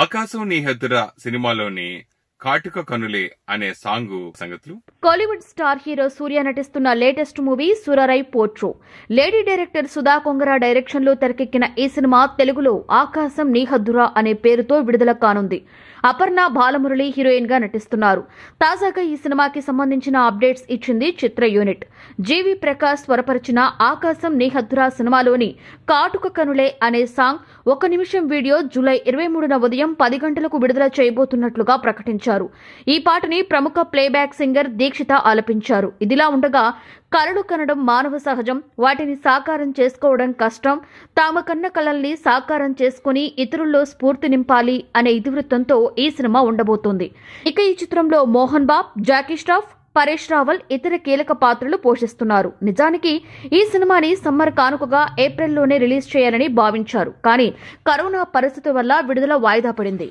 ఆకాశం నీ హెద్దురా సినిమాలోని కాటుక కనులే అనే సంగతులు కాలీవుడ్ స్టార్ హీరో సూర్య నటిస్తున్న latest movie Soorarai Pottru lady director Sudha Kongara direction లో తెరకెక్కిన ఈ సినిమా తెలుగులో ఆకాశం నీహద్దురా అనే పేరుతో విడుదల కానుంది అపర్ణ బాలమురళి హీరోయిన్ గా నటిస్తున్నారు తాజాగా ఈ సినిమాకి సంబంధించిన అప్డేట్స్ ఇచ్చింది చిత్ర యూనిట్ జీవి ప్రకాష్ స్వరపరిచిన ఆకాశం నీహద్దురా సినిమాలోని కాటుక కనులే అనే సాంగ్ ఒక నిమిషం వీడియో జూలై ఇరవై మూడున ఉదయం పది గంటలకు విడుదల చేయబోతున్నట్లుగా ప్రకటించారు ఆలపించారు ఈ పాటని ప్రముఖ ప్లేబ్యాక్ సింగర్ దీక్షిత ఆలపించారు ఇదిలా ఉండగా కలలు కనడం మానవ సహజం వాటిని సాకారం చేసుకోవడం కష్టం తామ కన్న కళల్ని సాకారం చేసుకుని ఇతరుల్లో స్ఫూర్తి నింపాలి అనే ఇతివృత్తంతో ఈ సినిమా ఉండబోతోంది ఇక ఈ చిత్రంలో మోహన్ బాబ్ జాకీ స్టాఫ్ పరేష్ రావల్ ఇతర కీలక పాత్రలు పోషిస్తున్నారు నిజానికి ఈ సినిమాని సమ్మర్ కానుకగా ఏప్రిల్లోనే రిలీజ్ చేయాలని భావించారు కానీ కరోనా పరిస్థితి వల్ల విడుదల వాయిదా పడింది